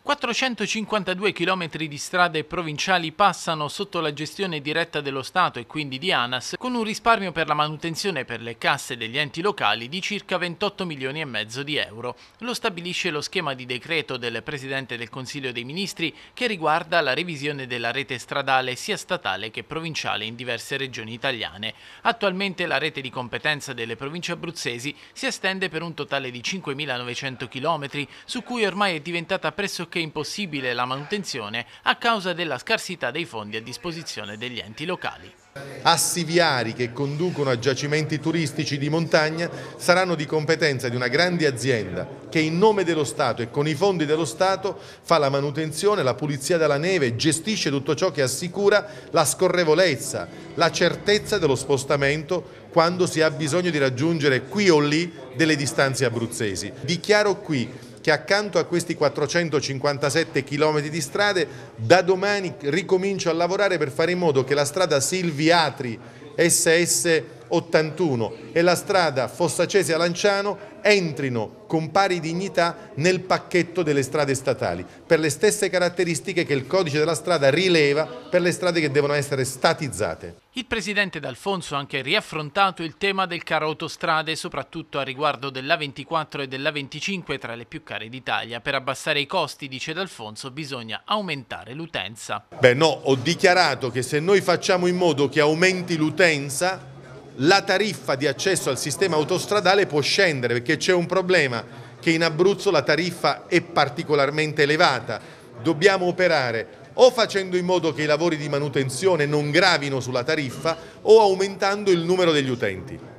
452 km di strade provinciali passano sotto la gestione diretta dello Stato e quindi di ANAS, con un risparmio per la manutenzione per le casse degli enti locali di circa 28 milioni e mezzo di euro. Lo stabilisce lo schema di decreto del Presidente del Consiglio dei Ministri che riguarda la revisione della rete stradale sia statale che provinciale in diverse regioni italiane. Attualmente la rete di competenza delle province abruzzesi si estende per un totale di 5.900 km, su cui ormai è diventata pressoché pressoché impossibile la manutenzione a causa della scarsità dei fondi a disposizione degli enti locali. Assi viari che conducono a giacimenti turistici di montagna saranno di competenza di una grande azienda che in nome dello Stato e con i fondi dello Stato fa la manutenzione, la pulizia della neve, gestisce tutto ciò che assicura la scorrevolezza, la certezza dello spostamento quando si ha bisogno di raggiungere qui o lì delle distanze abruzzesi. Dichiaro qui che accanto a questi 457 km di strade da domani ricomincio a lavorare per fare in modo che la strada Silviatri SS 81 e la strada Fossacese a Lanciano entrino con pari dignità nel pacchetto delle strade statali, per le stesse caratteristiche che il codice della strada rileva per le strade che devono essere statizzate. Il presidente D'Alfonso ha anche riaffrontato il tema del caro autostrade, soprattutto a riguardo dell'A24 e dell'A25 tra le più care d'Italia. Per abbassare i costi, dice D'Alfonso, bisogna aumentare l'utenza. Beh no, ho dichiarato che se noi facciamo in modo che aumenti l'utenza, la tariffa di accesso al sistema autostradale può scendere perché c'è un problema che in Abruzzo la tariffa è particolarmente elevata. Dobbiamo operare o facendo in modo che i lavori di manutenzione non gravino sulla tariffa o aumentando il numero degli utenti.